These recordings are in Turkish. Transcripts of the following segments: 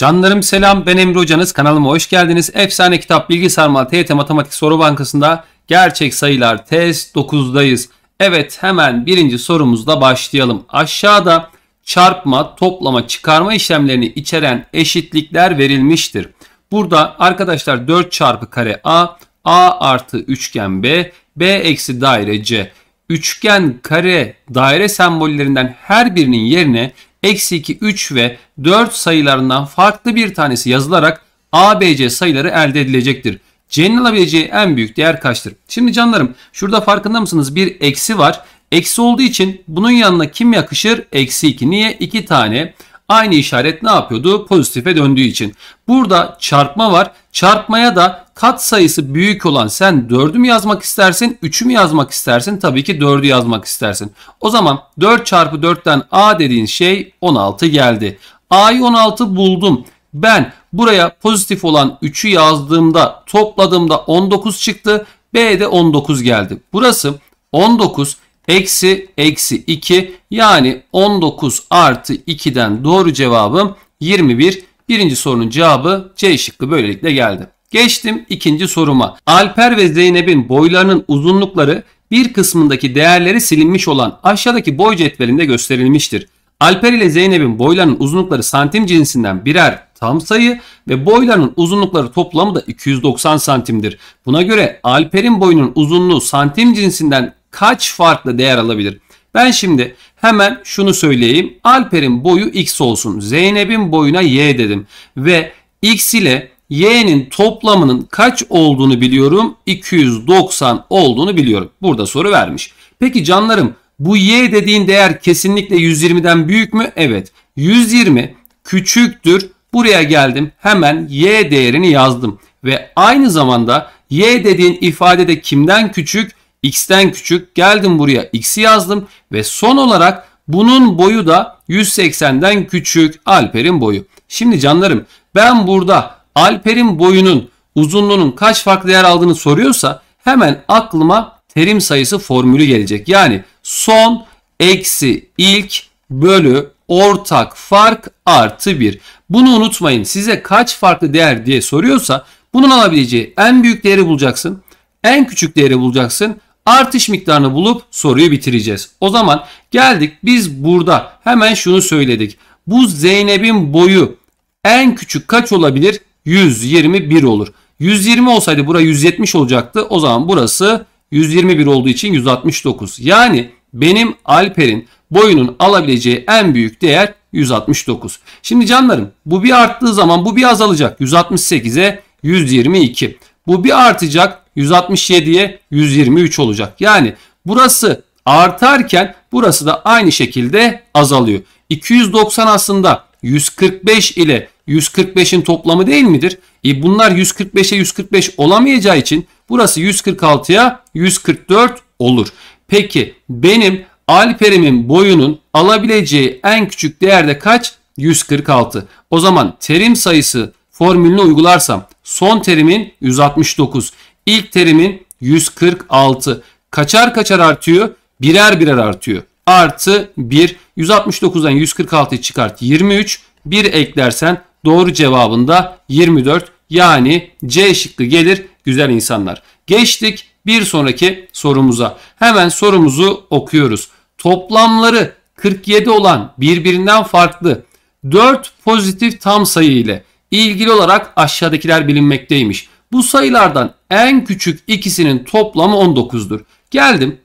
Canlarım selam ben Emre Hocanız kanalıma hoş geldiniz. Efsane Kitap Bilgi Sarmal TYT Matematik Soru Bankası'nda gerçek sayılar test 9'dayız. Evet hemen birinci sorumuzla başlayalım. Aşağıda çarpma, toplama, çıkarma işlemlerini içeren eşitlikler verilmiştir. Burada arkadaşlar 4 çarpı kare A, A artı üçgen B, B eksi daire C. Üçgen, kare, daire sembollerinden her birinin yerine eksi 2, 3 ve 4 sayılarından farklı bir tanesi yazılarak ABC sayıları elde edilecektir. C'nin alabileceği en büyük değer kaçtır? Şimdi canlarım şurada farkında mısınız? Bir eksi var. Eksi olduğu için bunun yanına kim yakışır? Eksi 2. Niye? 2 tane. Aynı işaret ne yapıyordu? Pozitife döndüğü için. Burada çarpma var. Çarpmaya da kat sayısı büyük olan sen 4'ü mü yazmak istersin 3'ü mü yazmak istersin? Tabii ki 4'ü yazmak istersin. O zaman 4 çarpı 4'ten A dediğin şey 16 geldi. A'yı 16 buldum. Ben buraya pozitif olan 3'ü yazdığımda topladığımda 19 çıktı. B'de 19 geldi. Burası 19 eksi eksi 2 yani 19 artı 2'den doğru cevabım 21. Birinci sorunun cevabı C şıkkı böylelikle geldi. Geçtim ikinci soruma. Alper ve Zeynep'in boylarının uzunlukları bir kısmındaki değerleri silinmiş olan aşağıdaki boy cetvelinde gösterilmiştir. Alper ile Zeynep'in boylarının uzunlukları santim cinsinden birer tam sayı ve boylarının uzunlukları toplamı da 290 santimdir. Buna göre Alper'in boyunun uzunluğu santim cinsinden kaç farklı değer alabilir? Ben şimdi hemen şunu söyleyeyim. Alper'in boyu x olsun. Zeynep'in boyuna y dedim. Ve x ile y'nin toplamının kaç olduğunu biliyorum. 290 olduğunu biliyorum. Burada soru vermiş. Peki canlarım bu y dediğin değer kesinlikle 120'den büyük mü? Evet. 120 küçüktür. Buraya geldim. Hemen y değerini yazdım. Ve aynı zamanda y dediğin ifade de kimden küçük? x'ten küçük. Geldim buraya x'i yazdım. Ve son olarak bunun boyu da 180'den küçük Alper'in boyu. Şimdi canlarım ben burada Alper'in boyunun uzunluğunun kaç farklı yer aldığını soruyorsa hemen aklıma terim sayısı formülü gelecek. Yani son eksi ilk bölü ortak fark artı 1. Bunu unutmayın. Size kaç farklı değer diye soruyorsa bunun alabileceği en büyük değeri bulacaksın. En küçük değeri bulacaksın. Artış miktarını bulup soruyu bitireceğiz. O zaman geldik biz burada hemen şunu söyledik. Bu Zeynep'in boyu en küçük kaç olabilir? 121 olur. 120 olsaydı bura 170 olacaktı. O zaman burası 121 olduğu için 169. Yani benim Alper'in boyunun alabileceği en büyük değer 169. Şimdi canlarım bu bir arttığı zaman bu bir azalacak. 168'e 122. Bu bir artacak 167'ye 123 olacak. Yani burası artarken burası da aynı şekilde azalıyor. 290 aslında 145 ile 145'in toplamı değil midir? E bunlar 145'e 145 olamayacağı için burası 146'ya 144 olur. Peki benim Alperim'in boyunun alabileceği en küçük değerde kaç? 146. O zaman terim sayısı formülünü uygularsam son terimin 169, ilk terimin 146. Kaçar kaçar artıyor? Birer birer artıyor. Artı 1. 169'dan 146'yı çıkart 23. 1 eklersen Doğru cevabında 24 yani C şıkkı gelir güzel insanlar. Geçtik bir sonraki sorumuza. Hemen sorumuzu okuyoruz. Toplamları 47 olan birbirinden farklı 4 pozitif tam sayı ile ilgili olarak aşağıdakiler bilinmekteymiş. Bu sayılardan en küçük ikisinin toplamı 19'dur. Geldim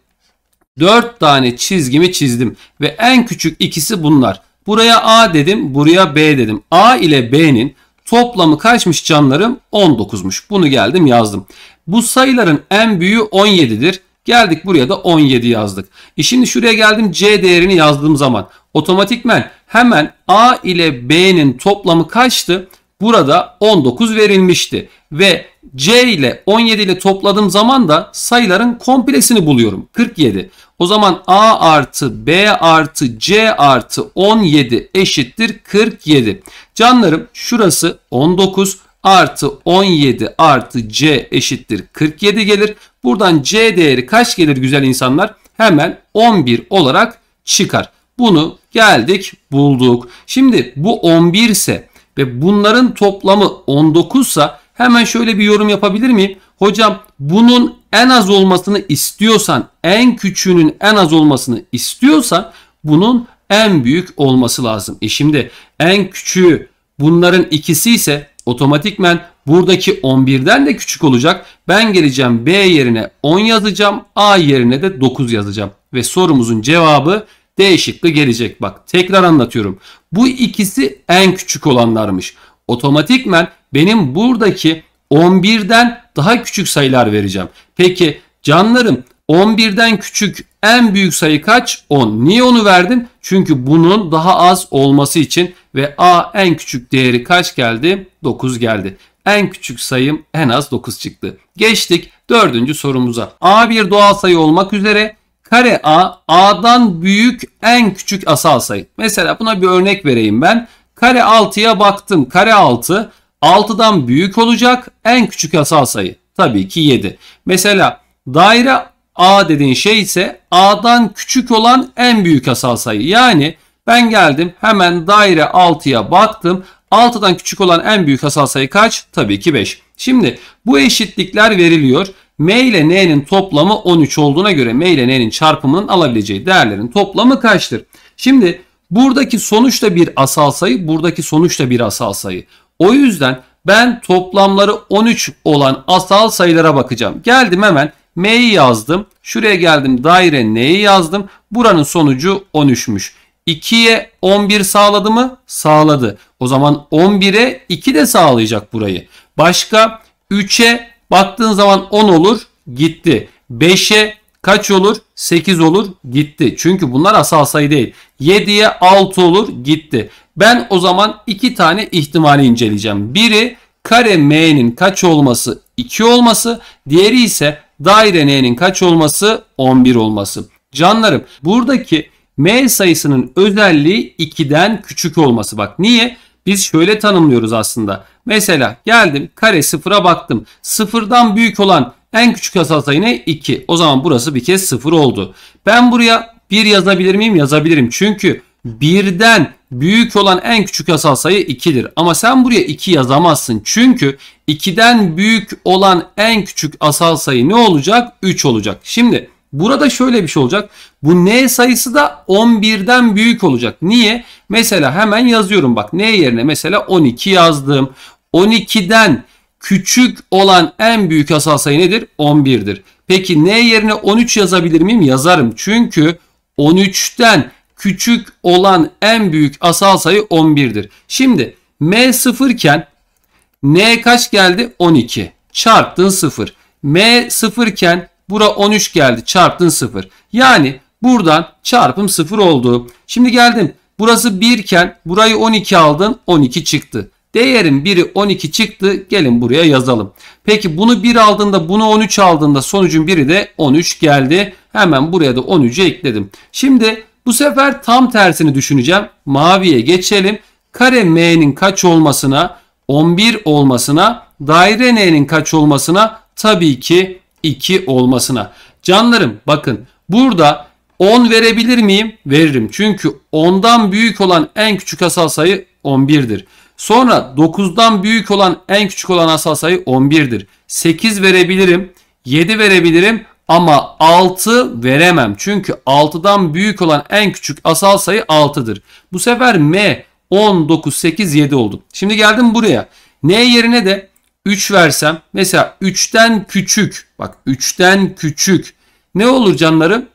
4 tane çizgimi çizdim ve en küçük ikisi bunlar. Buraya A dedim, buraya B dedim. A ile B'nin toplamı kaçmış canlarım? 19'muş. Bunu geldim yazdım. Bu sayıların en büyüğü 17'dir. Geldik buraya da 17 yazdık. E şimdi şuraya geldim C değerini yazdığım zaman otomatikmen hemen A ile B'nin toplamı kaçtı? Burada 19 verilmişti ve C ile 17 ile topladığım zaman da sayıların komplesini buluyorum. 47. O zaman A artı B artı C artı 17 eşittir 47. Canlarım şurası 19 artı 17 artı C eşittir 47 gelir. Buradan C değeri kaç gelir güzel insanlar? Hemen 11 olarak çıkar. Bunu geldik bulduk. Şimdi bu 11 ise ve bunların toplamı 19 ise Hemen şöyle bir yorum yapabilir miyim? Hocam bunun en az olmasını istiyorsan, en küçüğünün en az olmasını istiyorsan bunun en büyük olması lazım. E şimdi en küçüğü bunların ikisi ise otomatikmen buradaki 11'den de küçük olacak. Ben geleceğim B yerine 10 yazacağım. A yerine de 9 yazacağım. Ve sorumuzun cevabı D şıkkı gelecek. Bak tekrar anlatıyorum. Bu ikisi en küçük olanlarmış. Otomatikmen benim buradaki 11'den daha küçük sayılar vereceğim. Peki canlarım 11'den küçük en büyük sayı kaç? 10. Niye onu verdin? Çünkü bunun daha az olması için ve A en küçük değeri kaç geldi? 9 geldi. En küçük sayım en az 9 çıktı. Geçtik dördüncü sorumuza. A bir doğal sayı olmak üzere kare A, A'dan büyük en küçük asal sayı. Mesela buna bir örnek vereyim ben. Kare 6'ya baktım. Kare 6 6'dan büyük olacak en küçük yasal sayı. Tabii ki 7. Mesela daire A dediğin şey ise A'dan küçük olan en büyük yasal sayı. Yani ben geldim hemen daire 6'ya baktım. 6'dan küçük olan en büyük asal sayı kaç? Tabii ki 5. Şimdi bu eşitlikler veriliyor. M ile N'nin toplamı 13 olduğuna göre M ile N'nin çarpımının alabileceği değerlerin toplamı kaçtır? Şimdi buradaki sonuçta bir asal sayı, buradaki sonuçta bir asal sayı. O yüzden ben toplamları 13 olan asal sayılara bakacağım. Geldim hemen M'yi yazdım. Şuraya geldim daire N'yi yazdım. Buranın sonucu 13'müş. 2'ye 11 sağladı mı? Sağladı. O zaman 11'e 2 de sağlayacak burayı. Başka 3'e baktığın zaman 10 olur gitti. 5'e kaç olur? 8 olur gitti. Çünkü bunlar asal sayı değil. 7'ye 6 olur gitti. Ben o zaman iki tane ihtimali inceleyeceğim. Biri kare m'nin kaç olması 2 olması, diğeri ise daire n'nin kaç olması 11 olması. Canlarım buradaki m sayısının özelliği 2'den küçük olması. Bak niye? Biz şöyle tanımlıyoruz aslında. Mesela geldim kare sıfıra baktım. Sıfırdan büyük olan en küçük asal sayı ne? 2. O zaman burası bir kez sıfır oldu. Ben buraya 1 yazabilir miyim? Yazabilirim. Çünkü birden büyük olan en küçük yasal sayı 2'dir. Ama sen buraya 2 yazamazsın. Çünkü 2'den büyük olan en küçük asal sayı ne olacak? 3 olacak. Şimdi burada şöyle bir şey olacak. Bu n sayısı da 11'den büyük olacak. Niye? Mesela hemen yazıyorum bak. n yerine mesela 12 yazdım. 12'den küçük olan en büyük asal sayı nedir? 11'dir. Peki n yerine 13 yazabilir miyim? Yazarım. Çünkü 13'ten küçük olan en büyük asal sayı 11'dir. Şimdi M 0 iken N kaç geldi? 12. Çarptın 0. M 0 iken bura 13 geldi. Çarptın 0. Yani buradan çarpım 0 oldu. Şimdi geldim. Burası 1 iken burayı 12 aldın. 12 çıktı. Değerin biri 12 çıktı. Gelin buraya yazalım. Peki bunu 1 aldığında bunu 13 aldığında sonucun biri de 13 geldi. Hemen buraya da 13'ü ekledim. Şimdi bu sefer tam tersini düşüneceğim. Maviye geçelim. Kare m'nin kaç olmasına 11 olmasına daire n'nin kaç olmasına tabii ki 2 olmasına. Canlarım bakın burada 10 verebilir miyim? Veririm. Çünkü 10'dan büyük olan en küçük asal sayı 11'dir. Sonra 9'dan büyük olan en küçük olan asal sayı 11'dir. 8 verebilirim. 7 verebilirim. Ama 6 veremem. Çünkü 6'dan büyük olan en küçük asal sayı 6'dır. Bu sefer M 10, 9, 8, 7 oldu. Şimdi geldim buraya. N yerine de 3 versem. Mesela 3'ten küçük. Bak 3'ten küçük. Ne olur canlarım?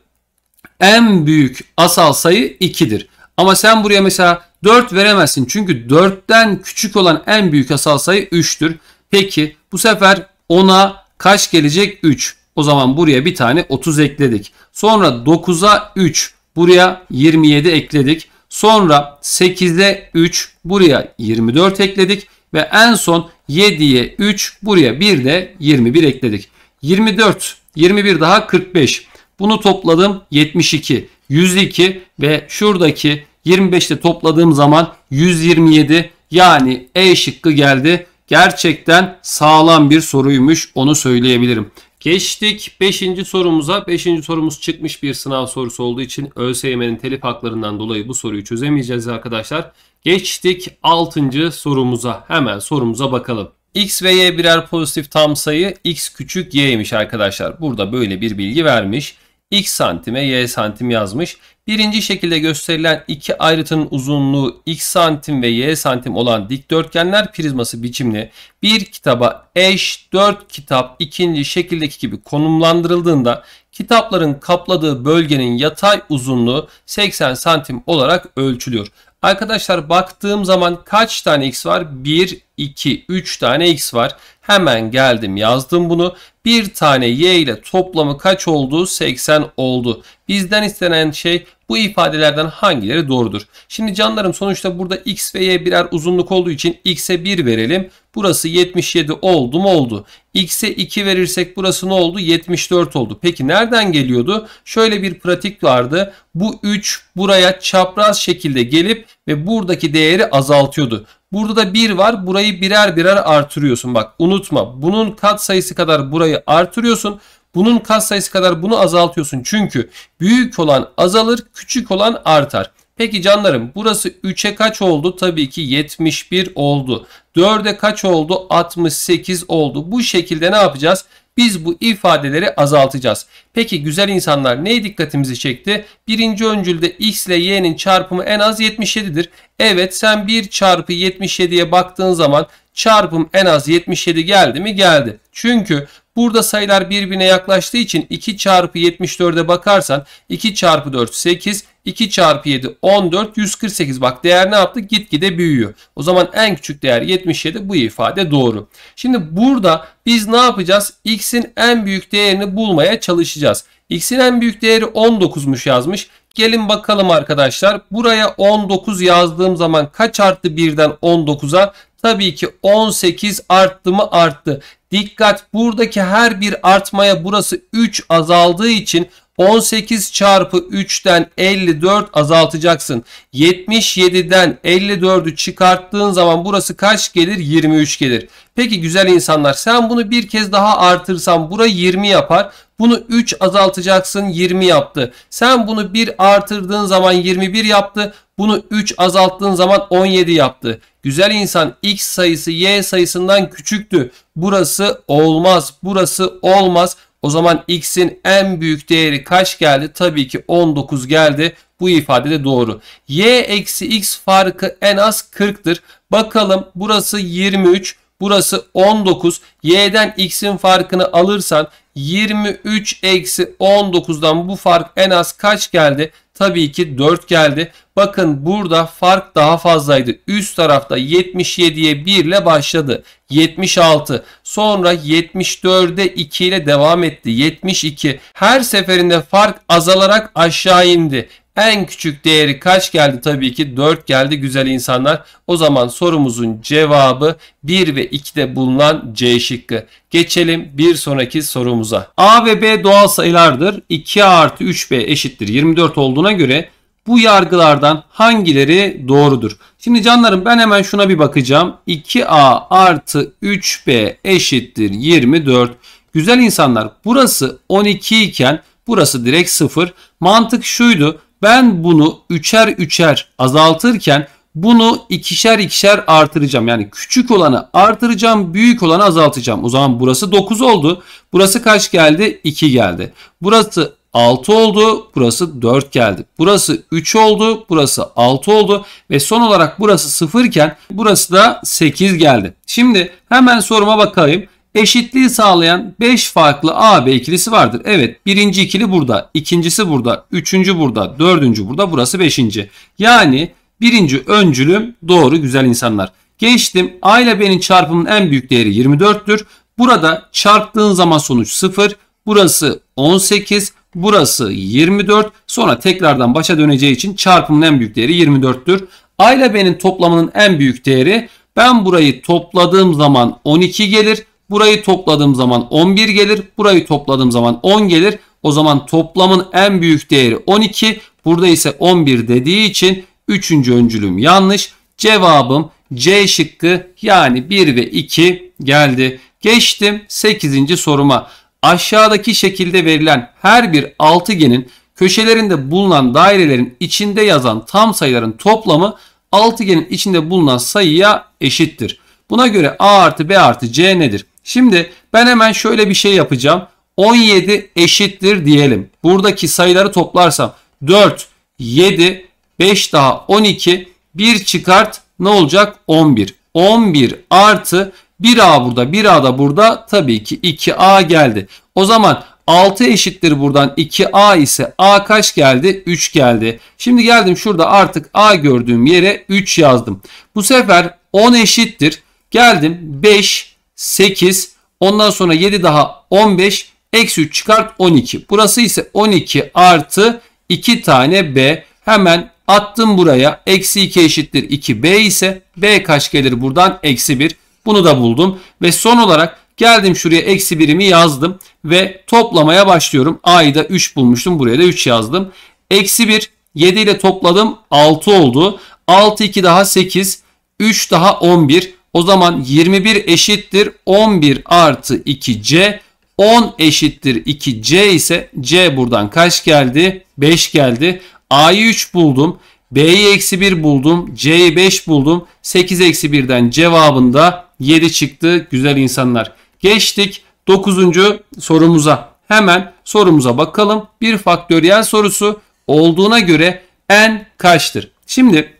En büyük asal sayı 2'dir. Ama sen buraya mesela 4 veremezsin. Çünkü 4'ten küçük olan en büyük asal sayı 3'tür. Peki bu sefer 10'a kaç gelecek? 3. O zaman buraya bir tane 30 ekledik. Sonra 9'a 3 buraya 27 ekledik. Sonra 8'e 3 buraya 24 ekledik. Ve en son 7'ye 3 buraya bir de 21 ekledik. 24, 21 daha 45. Bunu topladım 72, 102 ve şuradaki 25'te topladığım zaman 127 yani E şıkkı geldi. Gerçekten sağlam bir soruymuş onu söyleyebilirim. Geçtik 5. sorumuza. 5. sorumuz çıkmış bir sınav sorusu olduğu için ÖSYM'nin telif haklarından dolayı bu soruyu çözemeyeceğiz arkadaşlar. Geçtik 6. sorumuza. Hemen sorumuza bakalım. X ve Y birer pozitif tam sayı, X küçük Y'ymiş arkadaşlar. Burada böyle bir bilgi vermiş x santime y santim yazmış. Birinci şekilde gösterilen iki ayrıtının uzunluğu x santim ve y santim olan dikdörtgenler prizması biçimli bir kitaba eş 4 kitap ikinci şekildeki gibi konumlandırıldığında kitapların kapladığı bölgenin yatay uzunluğu 80 santim olarak ölçülüyor. Arkadaşlar baktığım zaman kaç tane x var? 1, 2, 3 tane x var. Hemen geldim yazdım bunu. Bir tane y ile toplamı kaç oldu? 80 oldu. Bizden istenen şey bu ifadelerden hangileri doğrudur? Şimdi canlarım sonuçta burada x ve y birer uzunluk olduğu için x'e 1 verelim. Burası 77 oldu mu oldu. X'e 2 verirsek burası ne oldu? 74 oldu. Peki nereden geliyordu? Şöyle bir pratik vardı. Bu 3 buraya çapraz şekilde gelip ve buradaki değeri azaltıyordu. Burada da 1 var. Burayı birer birer artırıyorsun. Bak unutma. Bunun kat sayısı kadar burayı artırıyorsun. Bunun kat sayısı kadar bunu azaltıyorsun. Çünkü büyük olan azalır, küçük olan artar. Peki canlarım burası 3'e kaç oldu? Tabii ki 71 oldu. 4'e kaç oldu? 68 oldu. Bu şekilde ne yapacağız? biz bu ifadeleri azaltacağız. Peki güzel insanlar neye dikkatimizi çekti? Birinci öncülde x ile y'nin çarpımı en az 77'dir. Evet sen 1 çarpı 77'ye baktığın zaman çarpım en az 77 geldi mi? Geldi. Çünkü Burada sayılar birbirine yaklaştığı için 2 çarpı 74'e bakarsan 2 çarpı 4 8, 2 çarpı 7 14, 148. Bak değer ne yaptı? Gitgide büyüyor. O zaman en küçük değer 77 bu ifade doğru. Şimdi burada biz ne yapacağız? X'in en büyük değerini bulmaya çalışacağız. X'in en büyük değeri 19'muş yazmış. Gelin bakalım arkadaşlar. Buraya 19 yazdığım zaman kaç arttı 1'den 19'a? Tabii ki 18 arttı mı arttı. Dikkat buradaki her bir artmaya burası 3 azaldığı için 18 çarpı 3'ten 54 azaltacaksın. 77'den 54'ü çıkarttığın zaman burası kaç gelir? 23 gelir. Peki güzel insanlar sen bunu bir kez daha artırsan bura 20 yapar. Bunu 3 azaltacaksın 20 yaptı. Sen bunu 1 artırdığın zaman 21 yaptı. Bunu 3 azalttığın zaman 17 yaptı. Güzel insan x sayısı y sayısından küçüktü. Burası olmaz. Burası olmaz. O zaman x'in en büyük değeri kaç geldi? Tabii ki 19 geldi. Bu ifade de doğru. y eksi x farkı en az 40'tır. Bakalım burası 23. Burası 19. Y'den X'in farkını alırsan 23 eksi 19'dan bu fark en az kaç geldi? Tabii ki 4 geldi. Bakın burada fark daha fazlaydı. Üst tarafta 77'ye 1 ile başladı. 76 sonra 74'e 2 ile devam etti. 72 her seferinde fark azalarak aşağı indi. En küçük değeri kaç geldi? Tabii ki 4 geldi güzel insanlar. O zaman sorumuzun cevabı 1 ve 2'de bulunan C şıkkı. Geçelim bir sonraki sorumuza. A ve B doğal sayılardır. 2 artı 3B eşittir 24 olduğuna göre bu yargılardan hangileri doğrudur? Şimdi canlarım ben hemen şuna bir bakacağım. 2A artı 3B eşittir 24. Güzel insanlar burası 12 iken burası direkt 0. Mantık şuydu. Ben bunu üçer üçer azaltırken bunu ikişer ikişer artıracağım. Yani küçük olanı artıracağım, büyük olanı azaltacağım. O zaman burası 9 oldu. Burası kaç geldi? 2 geldi. Burası 6 oldu. Burası 4 geldi. Burası 3 oldu. Burası 6 oldu. Ve son olarak burası 0 iken burası da 8 geldi. Şimdi hemen soruma bakayım eşitliği sağlayan 5 farklı AB ikilisi vardır. Evet birinci ikili burada, ikincisi burada, üçüncü burada, dördüncü burada, burası beşinci. Yani birinci öncülüm doğru güzel insanlar. Geçtim A ile B'nin çarpımının en büyük değeri 24'tür. Burada çarptığın zaman sonuç 0, burası 18, burası 24. Sonra tekrardan başa döneceği için çarpımın en büyük değeri 24'tür. A ile B'nin toplamının en büyük değeri ben burayı topladığım zaman 12 gelir. Burayı topladığım zaman 11 gelir. Burayı topladığım zaman 10 gelir. O zaman toplamın en büyük değeri 12. Burada ise 11 dediği için 3. öncülüm yanlış. Cevabım C şıkkı yani 1 ve 2 geldi. Geçtim 8. soruma. Aşağıdaki şekilde verilen her bir altıgenin köşelerinde bulunan dairelerin içinde yazan tam sayıların toplamı altıgenin içinde bulunan sayıya eşittir. Buna göre A artı B artı C nedir? Şimdi ben hemen şöyle bir şey yapacağım. 17 eşittir diyelim. Buradaki sayıları toplarsam 4, 7, 5 daha 12, 1 çıkart ne olacak? 11. 11 artı 1A burada 1A da burada tabii ki 2A geldi. O zaman 6 eşittir buradan 2A ise A kaç geldi? 3 geldi. Şimdi geldim şurada artık A gördüğüm yere 3 yazdım. Bu sefer 10 eşittir. Geldim 5 8. Ondan sonra 7 daha 15. Eksi 3 çıkart 12. Burası ise 12 artı 2 tane B. Hemen attım buraya. Eksi 2 eşittir 2B ise B kaç gelir buradan? Eksi 1. Bunu da buldum. Ve son olarak geldim şuraya eksi 1'imi yazdım. Ve toplamaya başlıyorum. A'yı da 3 bulmuştum. Buraya da 3 yazdım. Eksi 1. 7 ile topladım. 6 oldu. 6 2 daha 8. 3 daha 11. O zaman 21 eşittir 11 artı 2C. 10 eşittir 2C ise C buradan kaç geldi? 5 geldi. A'yı 3 buldum. B'yi eksi 1 buldum. C'yi 5 buldum. 8 eksi 1'den cevabında 7 çıktı. Güzel insanlar. Geçtik 9. sorumuza. Hemen sorumuza bakalım. Bir faktöriyel sorusu olduğuna göre n kaçtır? Şimdi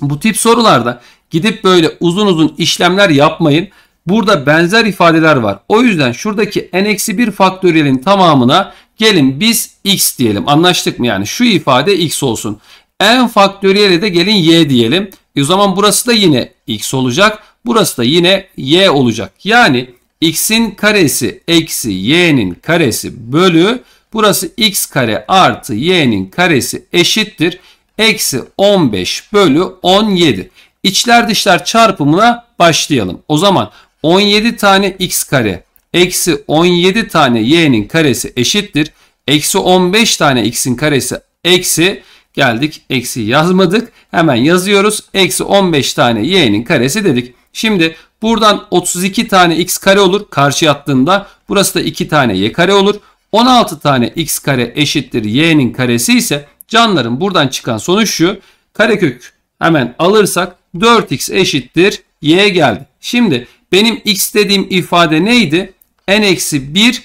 bu tip sorularda Gidip böyle uzun uzun işlemler yapmayın. Burada benzer ifadeler var. O yüzden şuradaki n-1 faktöriyelin tamamına gelin biz x diyelim. Anlaştık mı yani? Şu ifade x olsun. n faktöriyeli de gelin y diyelim. E o zaman burası da yine x olacak. Burası da yine y olacak. Yani x'in karesi eksi y'nin karesi bölü burası x kare artı y'nin karesi eşittir. Eksi 15 bölü 17. İçler dışlar çarpımına başlayalım. O zaman 17 tane x kare eksi 17 tane y'nin karesi eşittir. Eksi 15 tane x'in karesi eksi geldik eksi yazmadık. Hemen yazıyoruz. Eksi 15 tane y'nin karesi dedik. Şimdi buradan 32 tane x kare olur karşı attığında. Burası da 2 tane y kare olur. 16 tane x kare eşittir y'nin karesi ise canların buradan çıkan sonuç şu. Karekök hemen alırsak 4x eşittir y geldi. Şimdi benim x dediğim ifade neydi? n eksi 1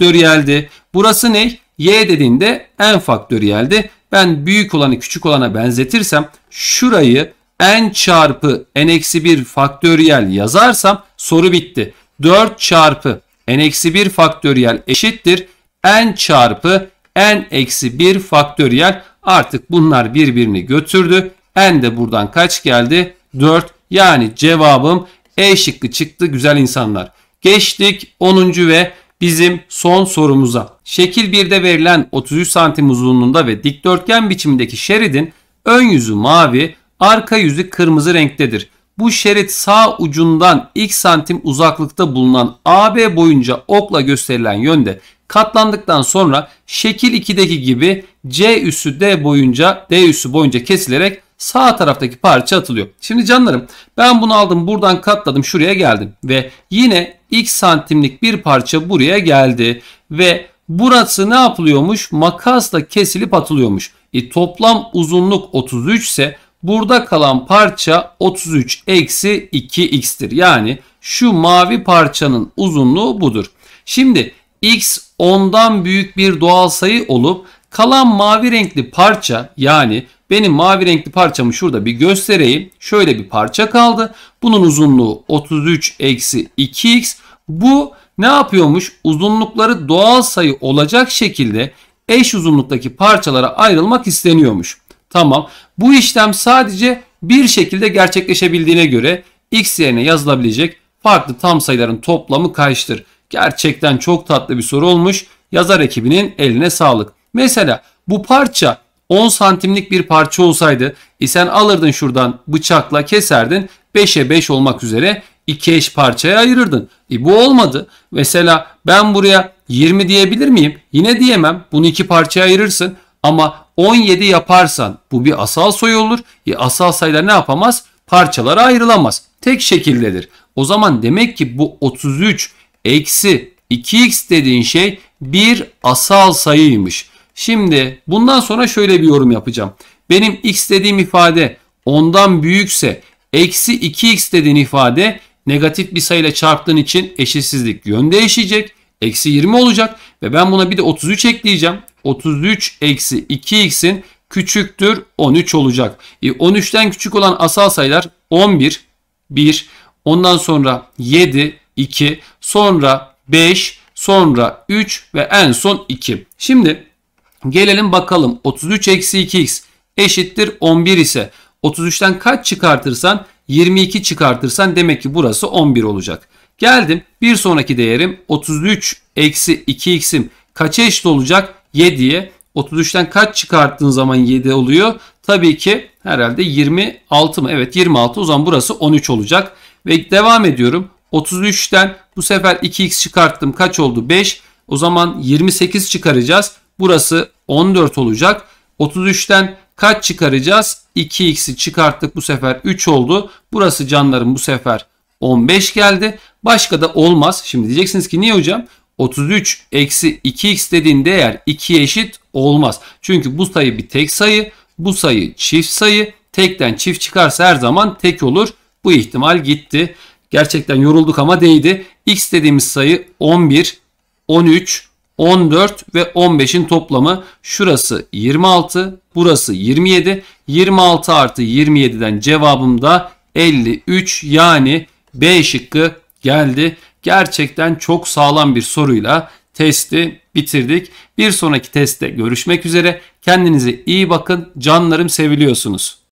geldi. Burası ne? y dediğinde n geldi. Ben büyük olanı küçük olana benzetirsem şurayı n çarpı n eksi 1 faktöriyel yazarsam soru bitti. 4 çarpı n eksi 1 faktöriyel eşittir. n çarpı n eksi 1 faktöriyel artık bunlar birbirini götürdü. En de buradan kaç geldi? 4. Yani cevabım E şıkkı çıktı güzel insanlar. Geçtik 10. ve bizim son sorumuza. Şekil 1'de verilen 33 cm uzunluğunda ve dikdörtgen biçimindeki şeridin ön yüzü mavi, arka yüzü kırmızı renktedir. Bu şerit sağ ucundan x santim uzaklıkta bulunan AB boyunca okla gösterilen yönde katlandıktan sonra şekil 2'deki gibi C üssü D boyunca D üssü boyunca kesilerek sağ taraftaki parça atılıyor. Şimdi canlarım ben bunu aldım buradan katladım şuraya geldim ve yine x santimlik bir parça buraya geldi ve burası ne yapılıyormuş makasla kesilip atılıyormuş. E, toplam uzunluk 33 ise burada kalan parça 33 eksi 2x'tir. Yani şu mavi parçanın uzunluğu budur. Şimdi x 10'dan büyük bir doğal sayı olup kalan mavi renkli parça yani benim mavi renkli parçamı şurada bir göstereyim. Şöyle bir parça kaldı. Bunun uzunluğu 33 eksi 2x. Bu ne yapıyormuş? Uzunlukları doğal sayı olacak şekilde eş uzunluktaki parçalara ayrılmak isteniyormuş. Tamam. Bu işlem sadece bir şekilde gerçekleşebildiğine göre x yerine yazılabilecek farklı tam sayıların toplamı kaçtır? Gerçekten çok tatlı bir soru olmuş. Yazar ekibinin eline sağlık. Mesela bu parça 10 santimlik bir parça olsaydı e sen alırdın şuradan bıçakla keserdin 5'e 5 olmak üzere iki eş parçaya ayırırdın. E bu olmadı. Mesela ben buraya 20 diyebilir miyim? Yine diyemem. Bunu iki parçaya ayırırsın. Ama 17 yaparsan bu bir asal sayı olur. E asal sayılar ne yapamaz? Parçalara ayrılamaz. Tek şekildedir. O zaman demek ki bu 33 eksi 2x dediğin şey bir asal sayıymış. Şimdi bundan sonra şöyle bir yorum yapacağım. Benim x dediğim ifade ondan büyükse eksi 2x dediğin ifade negatif bir sayıyla çarptığın için eşitsizlik yön değişecek. Eksi 20 olacak ve ben buna bir de 33 ekleyeceğim. 33 eksi 2x'in küçüktür 13 olacak. E 13'ten küçük olan asal sayılar 11, 1, ondan sonra 7, 2, sonra 5, sonra 3 ve en son 2. Şimdi Gelelim bakalım 33 eksi 2x eşittir 11 ise 33'ten kaç çıkartırsan 22 çıkartırsan demek ki burası 11 olacak. Geldim bir sonraki değerim 33 eksi 2x'im kaça eşit olacak? 7'ye 33'ten kaç çıkarttığın zaman 7 oluyor. Tabii ki herhalde 26 mı? Evet 26 o zaman burası 13 olacak. Ve devam ediyorum. 33'ten bu sefer 2x çıkarttım kaç oldu? 5. O zaman 28 çıkaracağız. Burası 14 olacak. 33'ten kaç çıkaracağız? 2x'i çıkarttık bu sefer 3 oldu. Burası canlarım bu sefer 15 geldi. Başka da olmaz. Şimdi diyeceksiniz ki niye hocam? 33 eksi 2x dediğin değer 2'ye eşit olmaz. Çünkü bu sayı bir tek sayı. Bu sayı çift sayı. Tekten çift çıkarsa her zaman tek olur. Bu ihtimal gitti. Gerçekten yorulduk ama değdi. X dediğimiz sayı 11, 13, 14 ve 15'in toplamı şurası 26, burası 27. 26 artı 27'den cevabım da 53 yani B şıkkı geldi. Gerçekten çok sağlam bir soruyla testi bitirdik. Bir sonraki testte görüşmek üzere. Kendinize iyi bakın. Canlarım seviliyorsunuz.